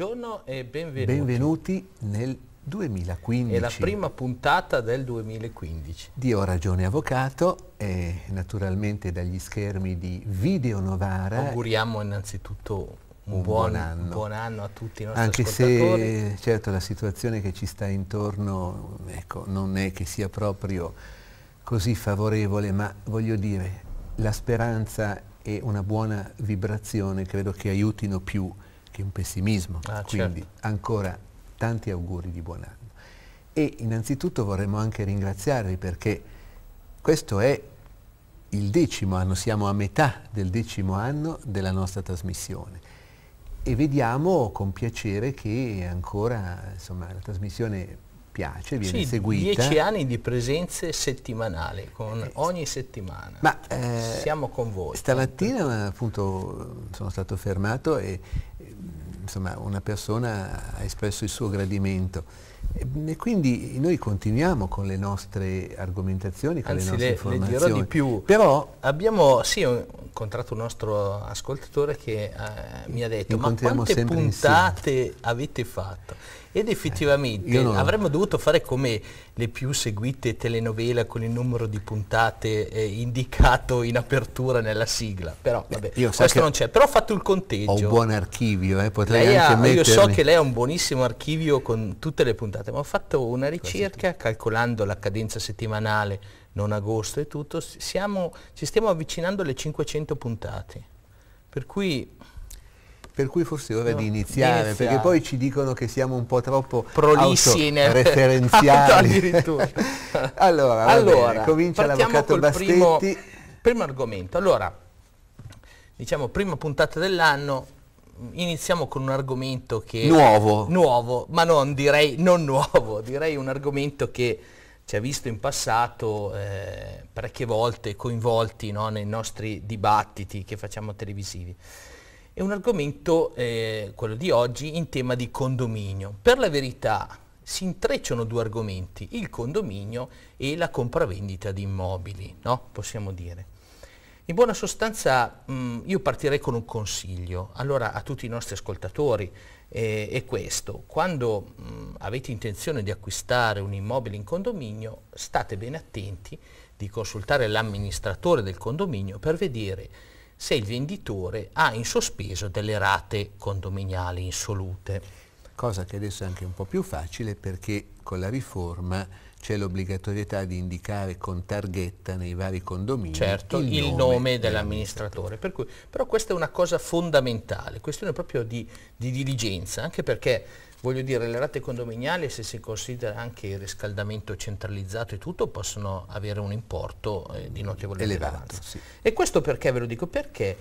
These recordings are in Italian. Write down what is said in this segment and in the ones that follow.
Buongiorno e benvenuti. Benvenuti nel 2015. È la prima puntata del 2015. Dio ha Ragione Avvocato e naturalmente dagli schermi di Video Novara. Auguriamo innanzitutto un buon, buon, anno. buon anno. a tutti i nostri Anche se certo la situazione che ci sta intorno ecco, non è che sia proprio così favorevole, ma voglio dire, la speranza e una buona vibrazione credo che aiutino più che un pessimismo. Ah, certo. Quindi certo. ancora tanti auguri di buon anno. E innanzitutto vorremmo anche ringraziarvi perché questo è il decimo anno, siamo a metà del decimo anno della nostra trasmissione e vediamo con piacere che ancora insomma, la trasmissione piace, viene sì, seguita. Dieci anni di presenze settimanali, con eh, ogni settimana. Ma, eh, Siamo con voi. Stamattina appunto sono stato fermato e insomma, una persona ha espresso il suo gradimento e quindi noi continuiamo con le nostre argomentazioni, con Anzi, le nostre le, informazioni. Le dirò di più. Però abbiamo sì, incontrato un nostro ascoltatore che eh, mi ha detto ma quante puntate insieme. avete fatto? Ed effettivamente eh, avremmo dovuto fare come le più seguite telenovela con il numero di puntate eh, indicato in apertura nella sigla. Però vabbè, io questo non c'è. Però ho fatto il conteggio. Ho un buon archivio, eh, potrei lei anche ha, Io so che lei ha un buonissimo archivio con tutte le puntate puntate, ma ho fatto una ricerca calcolando la cadenza settimanale, non agosto e tutto, siamo, ci stiamo avvicinando alle 500 puntate. Per cui per cui forse è ora no, di, iniziare, di iniziare, perché poi ci dicono che siamo un po' troppo prolissi referenziali. allora, allora bene, comincia l'avvocato Bastetti. Primo, primo argomento. Allora, diciamo prima puntata dell'anno, iniziamo con un argomento che... Nuovo. Nuovo, ma non direi non nuovo, direi un argomento che ci ha visto in passato eh, parecchie volte coinvolti no, nei nostri dibattiti che facciamo televisivi. È un argomento, eh, quello di oggi, in tema di condominio. Per la verità si intrecciano due argomenti, il condominio e la compravendita di immobili, no? possiamo dire. In buona sostanza mh, mm, io partirei con un consiglio allora, a tutti i nostri ascoltatori eh, è questo, quando mh, mm, avete intenzione di acquistare un immobile in condominio state ben attenti di consultare l'amministratore del condominio per vedere se il venditore ha in sospeso delle rate condominiali insolute. Cosa che adesso è anche un po' più facile perché con la riforma c'è l'obbligatorietà di indicare con targhetta nei vari condomini certo, il, il nome, nome dell'amministratore. Per però questa è una cosa fondamentale, questione proprio di, di diligenza, anche perché voglio dire, le rate condominiali, se si considera anche il riscaldamento centralizzato e tutto, possono avere un importo eh, di notevole elevato. Sì. E questo perché ve lo dico? Perché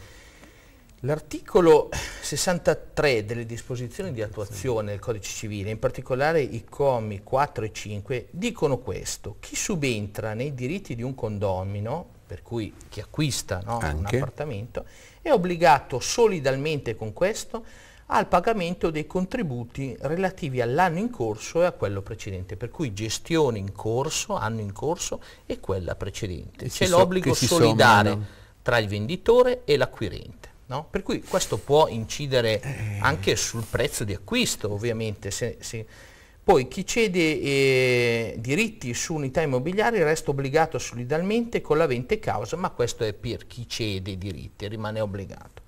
L'articolo 63 delle disposizioni di attuazione del codice civile, in particolare i commi 4 e 5, dicono questo. Chi subentra nei diritti di un condomino, per cui chi acquista no, un appartamento, è obbligato solidalmente con questo al pagamento dei contributi relativi all'anno in corso e a quello precedente, per cui gestione in corso, anno in corso e quella precedente. C'è l'obbligo solidale tra il venditore e l'acquirente. No? Per cui questo può incidere anche sul prezzo di acquisto, ovviamente. Se, se. Poi chi cede eh, diritti su unità immobiliari resta obbligato solidalmente con l'avente causa, ma questo è per chi cede diritti, rimane obbligato.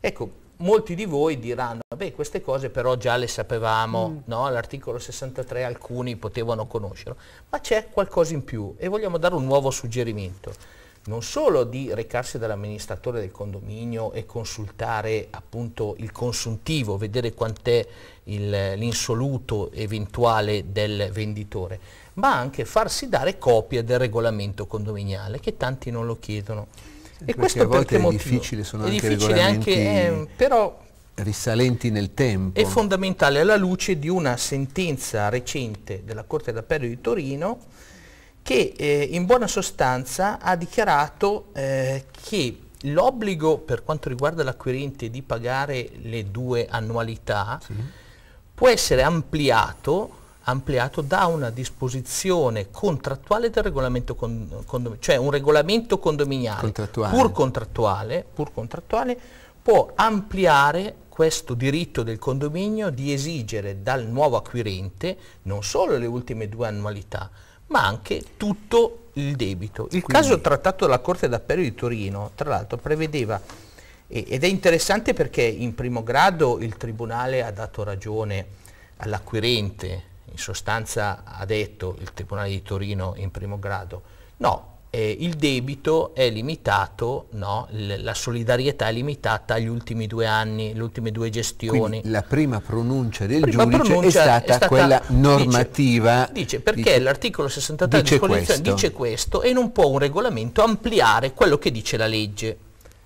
Ecco, molti di voi diranno, beh queste cose però già le sapevamo, mm. no? l'articolo 63 alcuni potevano conoscerlo, ma c'è qualcosa in più e vogliamo dare un nuovo suggerimento non solo di recarsi dall'amministratore del condominio e consultare appunto il consuntivo, vedere quant'è l'insoluto eventuale del venditore, ma anche farsi dare copia del regolamento condominiale, che tanti non lo chiedono. Sì, e questo a volte è motivo? difficile, sono è anche difficile anche, eh, però risalenti nel tempo. È fondamentale alla luce di una sentenza recente della Corte d'Appello di Torino che eh, in buona sostanza ha dichiarato eh, che l'obbligo per quanto riguarda l'acquirente di pagare le due annualità sì. può essere ampliato, ampliato, da una disposizione contrattuale del regolamento condominiale, cioè un regolamento condominiale contrattuale. Pur, contrattuale, pur contrattuale può ampliare questo diritto del condominio di esigere dal nuovo acquirente non solo le ultime due annualità, ma anche tutto il debito. Il Quindi. caso trattato dalla Corte d'Appello di Torino, tra l'altro, prevedeva, ed è interessante perché in primo grado il Tribunale ha dato ragione all'acquirente, in sostanza ha detto il Tribunale di Torino in primo grado, no, eh, il debito è limitato, no? la solidarietà è limitata agli ultimi due anni, le ultime due gestioni. Quindi la prima pronuncia del prima giudice pronuncia è, stata è, stata quella normativa. Dice, dice perché l'articolo 63 dice della questo. dice questo e non può un regolamento ampliare quello che dice la legge.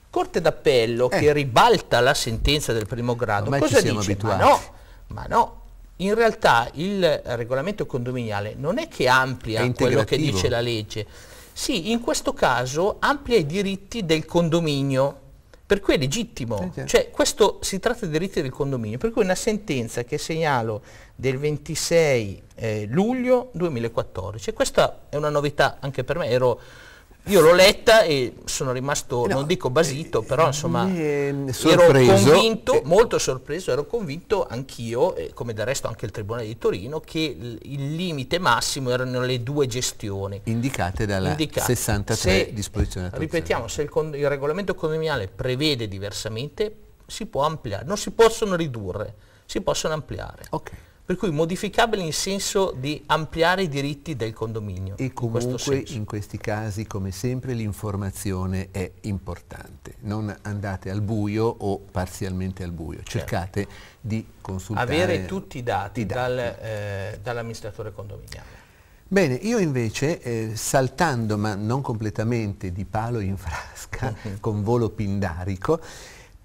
Corte d'Appello eh. che ribalta la sentenza del primo grado, Ormai cosa dice? Abituati. Ma no, ma no, in realtà il regolamento condominiale non è che amplia è quello che dice la legge, sì, in questo caso amplia i diritti del condominio, per cui è legittimo. Eh, certo. cioè, questo si tratta di diritti del condominio, per cui è una sentenza che segnalo del 26 eh, luglio 2014, questa è una novità anche per me, ero io l'ho letta e sono rimasto, no, non dico basito, eh, però insomma sorpreso, ero convinto, eh, molto sorpreso, ero convinto anch'io, come del resto anche il Tribunale di Torino, che il limite massimo erano le due gestioni. Indicate dalla indicate. 63 se, disposizione attuale. Ripetiamo, se il, il regolamento condominiale prevede diversamente, si può ampliare, non si possono ridurre, si possono ampliare. Okay per cui modificabile in senso di ampliare i diritti del condominio. E comunque in, in questi casi, come sempre, l'informazione è importante. Non andate al buio o parzialmente al buio, certo. cercate certo. di consultare. Avere tutti i dati, dati. Dal, eh, dall'amministratore condominiale. Bene, io invece eh, saltando, ma non completamente, di palo in frasca mhm. con volo pindarico,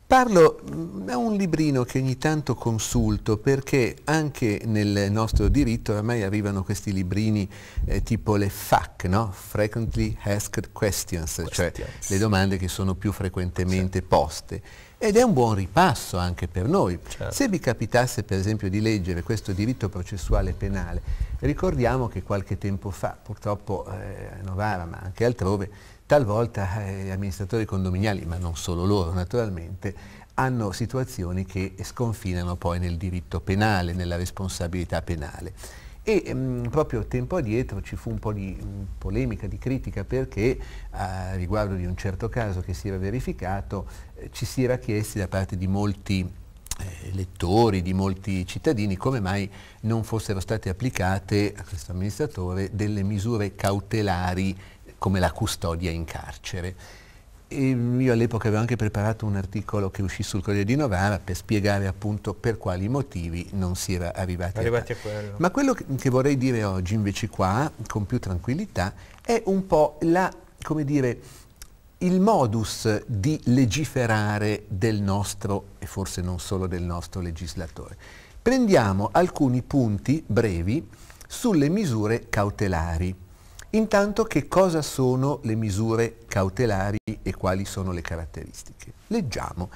Parlo da mm, un librino che ogni tanto consulto perché anche nel nostro diritto ormai arrivano questi librini eh, tipo le FAQ, no? Frequently Asked questions, cioè questions, cioè le domande che sono più frequentemente certo. poste. Ed è un buon ripasso anche per noi. Certo. Se vi capitasse per esempio di leggere questo diritto processuale penale, ricordiamo che qualche tempo fa, purtroppo eh, a Novara ma anche altrove, talvolta eh, amministratori condominiali, ma non solo loro naturalmente, hanno situazioni che sconfinano poi nel diritto penale, nella responsabilità penale. E mh, mm, proprio tempo addietro ci fu un po' di mh, mm, polemica, di critica, perché a riguardo di un certo caso che si era verificato, eh, ci si era chiesti da parte di molti eh, lettori, di molti cittadini, come mai non fossero state applicate a questo amministratore delle misure cautelari come la custodia in carcere. E ehm, io all'epoca avevo anche preparato un articolo che uscì sul Corriere di Novara per spiegare appunto per quali motivi non si era arrivati, arrivati a, a quello. Ma quello che vorrei dire oggi invece qua, con più tranquillità, è un po' la, come dire, il modus di legiferare del nostro, e forse non solo del nostro legislatore. Prendiamo alcuni punti brevi sulle misure cautelari Intanto che cosa sono le misure cautelari e quali sono le caratteristiche? Leggiamo.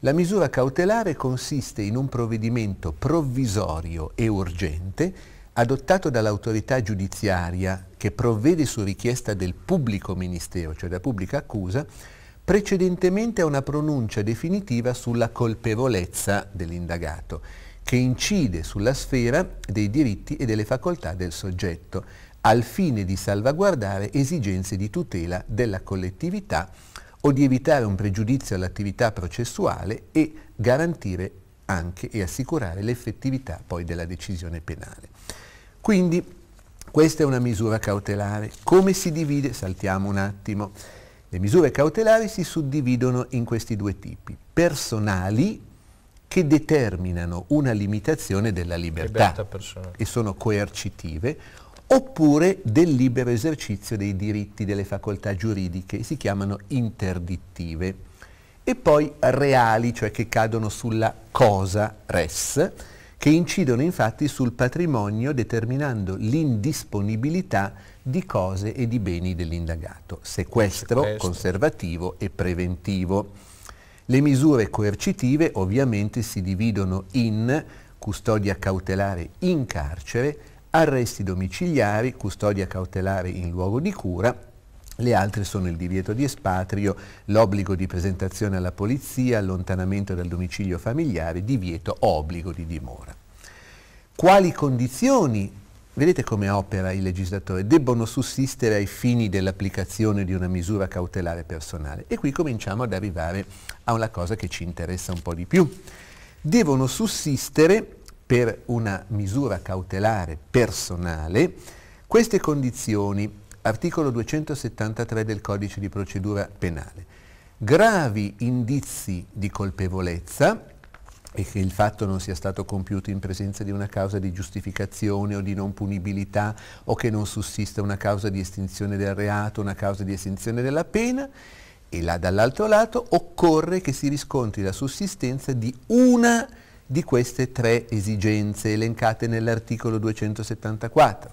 La misura cautelare consiste in un provvedimento provvisorio e urgente adottato dall'autorità giudiziaria che provvede su richiesta del pubblico ministero, cioè della pubblica accusa, precedentemente a una pronuncia definitiva sulla colpevolezza dell'indagato, che incide sulla sfera dei diritti e delle facoltà del soggetto, al fine di salvaguardare esigenze di tutela della collettività o di evitare un pregiudizio all'attività processuale e garantire anche e assicurare l'effettività poi della decisione penale. Quindi questa è una misura cautelare. Come si divide? Saltiamo un attimo. Le misure cautelari si suddividono in questi due tipi. Personali, che determinano una limitazione della libertà, libertà e sono coercitive oppure del libero esercizio dei diritti delle facoltà giuridiche, si chiamano interdittive, e poi reali, cioè che cadono sulla cosa res, che incidono infatti sul patrimonio determinando l'indisponibilità di cose e di beni dell'indagato, sequestro, sequestro. conservativo e preventivo. Le misure coercitive ovviamente si dividono in custodia cautelare in carcere, arresti domiciliari, custodia cautelare in luogo di cura le altre sono il divieto di espatrio, l'obbligo di presentazione alla polizia, allontanamento dal domicilio familiare, divieto obbligo di dimora. Quali condizioni, vedete come opera il legislatore, debbono sussistere ai fini dell'applicazione di una misura cautelare personale? E qui cominciamo ad arrivare a una cosa che ci interessa un po' di più. Devono sussistere per una misura cautelare personale, queste condizioni, articolo 273 del codice di procedura penale, gravi indizi di colpevolezza e che il fatto non sia stato compiuto in presenza di una causa di giustificazione o di non punibilità o che non sussista una causa di estinzione del reato, una causa di estinzione della pena e là dall'altro lato occorre che si riscontri la sussistenza di una di queste tre esigenze elencate nell'articolo 274.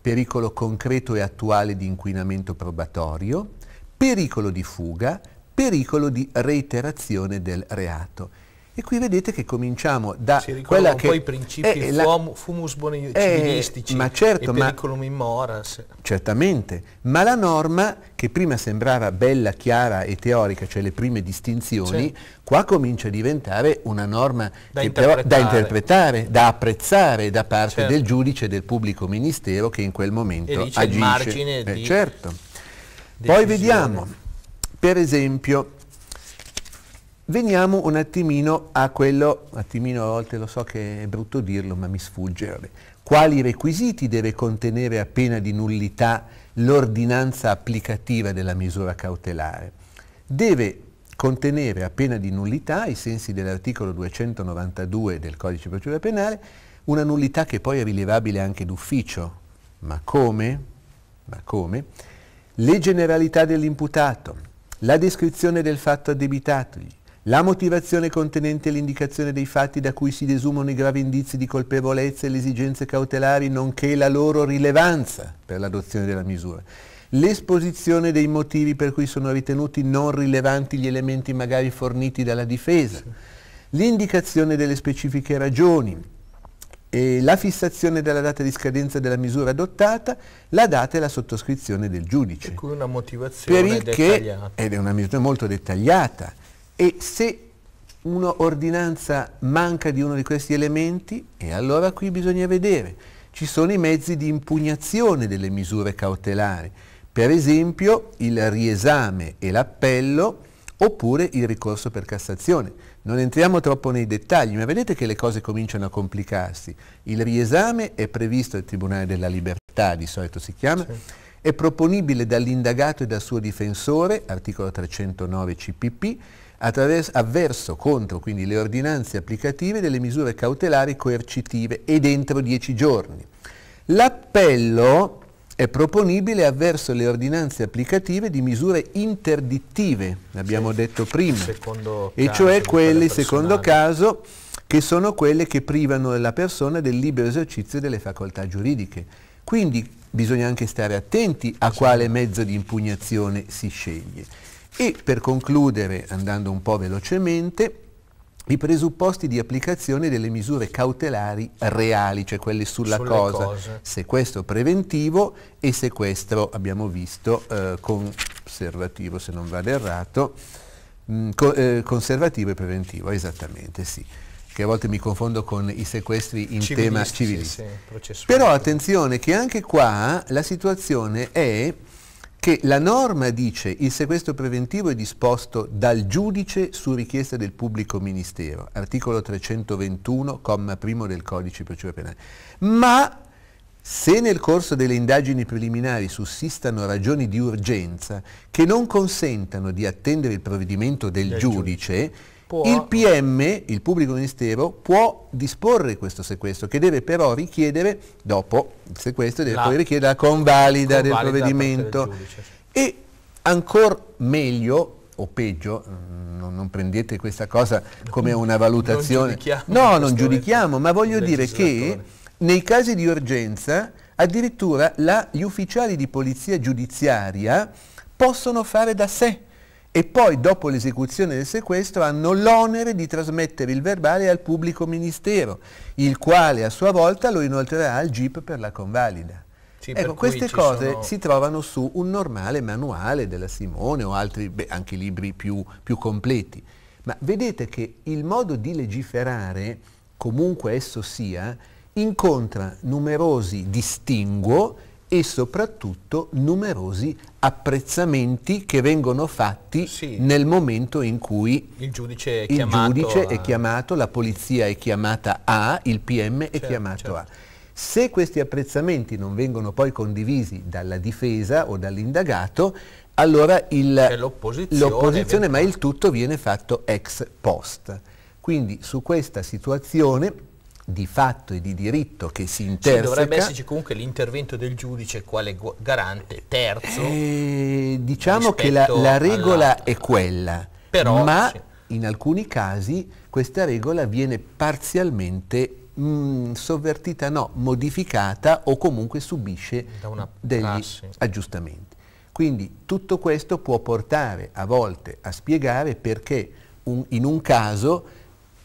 Pericolo concreto e attuale di inquinamento probatorio, pericolo di fuga, pericolo di reiterazione del reato. E qui vedete che cominciamo da si quella che... Si poi i principi è fumus boni eh, civilistici ma certo, e periculum ma, in moras. Certamente, ma la norma che prima sembrava bella, chiara e teorica, cioè le prime distinzioni, sì. qua comincia a diventare una norma da, interpretare. Però, da interpretare. da apprezzare da parte certo. del giudice del pubblico ministero che in quel momento e lì agisce. il margine eh, di... Certo. Decisione. Poi vediamo, per esempio Veniamo un attimino a quello, un attimino a volte lo so che è brutto dirlo, ma mi sfugge. Quali requisiti deve contenere a pena di nullità l'ordinanza applicativa della misura cautelare? Deve contenere a pena di nullità, ai sensi dell'articolo 292 del Codice di procedura penale, una nullità che poi è rilevabile anche d'ufficio. Ma come? Ma come? Le generalità dell'imputato, la descrizione del fatto addebitatogli, la motivazione contenente l'indicazione dei fatti da cui si desumano i gravi indizi di colpevolezza e le esigenze cautelari, nonché la loro rilevanza per l'adozione della misura. L'esposizione dei motivi per cui sono ritenuti non rilevanti gli elementi magari forniti dalla difesa. L'indicazione delle specifiche ragioni, E la fissazione della data di scadenza della misura adottata, la data e la sottoscrizione del giudice. Per cui una motivazione dettagliata. Che, ed è una misura molto dettagliata e se un'ordinanza manca di uno di questi elementi, e allora qui bisogna vedere. Ci sono i mezzi di impugnazione delle misure cautelari, per esempio il riesame e l'appello oppure il ricorso per Cassazione. Non entriamo troppo nei dettagli, ma vedete che le cose cominciano a complicarsi. Il riesame è previsto al Tribunale della Libertà, di solito si chiama, sì. è proponibile dall'indagato e dal suo difensore, articolo 309 CPP, avverso contro quindi le ordinanze applicative delle misure cautelari coercitive e dentro dieci giorni. L'appello è proponibile avverso le ordinanze applicative di misure interdittive, l'abbiamo sì, detto prima, e cioè quelle, secondo caso, che sono quelle che privano la persona del libero esercizio delle facoltà giuridiche. Quindi bisogna anche stare attenti a quale mezzo di impugnazione si sceglie. E per concludere, andando un po' velocemente, i presupposti di applicazione delle misure cautelari reali, cioè quelle sulla Sulle cosa, cose. sequestro preventivo e sequestro, abbiamo visto, eh, conservativo se non vado errato, mh, mm, co eh, conservativo e preventivo, esattamente sì che a volte mi confondo con i sequestri in civilisti, tema civile. Sì, sì, Però attenzione che anche qua la situazione è che la norma dice il sequestro preventivo è disposto dal giudice su richiesta del pubblico ministero, articolo 321, comma primo del codice di procedura penale, ma se nel corso delle indagini preliminari sussistano ragioni di urgenza che non consentano di attendere il provvedimento del, del giudice, giudice può... Il PM, il pubblico ministero, può disporre questo sequestro, che deve però richiedere, dopo il sequestro, deve la... poi richiedere la convalida, convalida del provvedimento. Del certo. e ancora meglio, o peggio, mm, non, non, prendete questa cosa come una valutazione. Non giudichiamo no, non giudichiamo, ma voglio dire che nei casi di urgenza addirittura la, gli ufficiali di polizia giudiziaria possono fare da sé e poi dopo l'esecuzione del sequestro hanno l'onere di trasmettere il verbale al pubblico ministero, il quale a sua volta lo inoltrerà al GIP per la convalida. Sì, ecco, queste cose sono... si trovano su un normale manuale della Simone o altri, beh, anche libri più, più completi. Ma vedete che il modo di legiferare, comunque esso sia, incontra numerosi distinguo e soprattutto numerosi apprezzamenti che vengono fatti sì. nel momento in cui il giudice è chiamato, giudice a... è chiamato la polizia è chiamata A, il PM è certo, chiamato certo. A. Se questi apprezzamenti non vengono poi condivisi dalla difesa o dall'indagato, allora cioè, l'opposizione, ma il tutto viene fatto ex post. Quindi su questa situazione di fatto e di diritto che si interseca. Sì, dovrebbe esserci comunque l'intervento del giudice quale garante terzo. Eh, diciamo che la, la regola è quella, Però, ma sì. in alcuni casi questa regola viene parzialmente Mm, sovvertita, no, modificata o comunque subisce degli classe. Ah, aggiustamenti. Quindi tutto questo può portare a volte a spiegare perché un, in un caso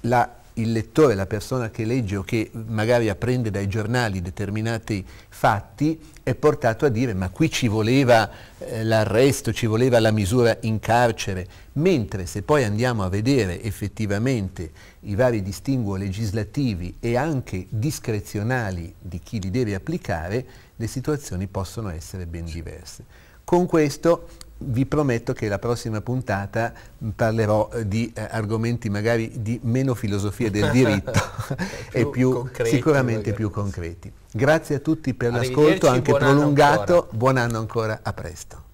la il lettore, la persona che legge o che magari apprende dai giornali determinati fatti, è portato a dire ma qui ci voleva eh, l'arresto, ci voleva la misura in carcere, mentre se poi andiamo a vedere effettivamente i vari distinguo legislativi e anche discrezionali di chi li deve applicare, le situazioni possono essere ben diverse. Con questo vi prometto che la prossima puntata parlerò eh, di eh, argomenti magari di meno filosofia del diritto e più, concreti, sicuramente magari. più concreti. Grazie a tutti per l'ascolto, anche prolungato. Anno buon anno ancora, a presto.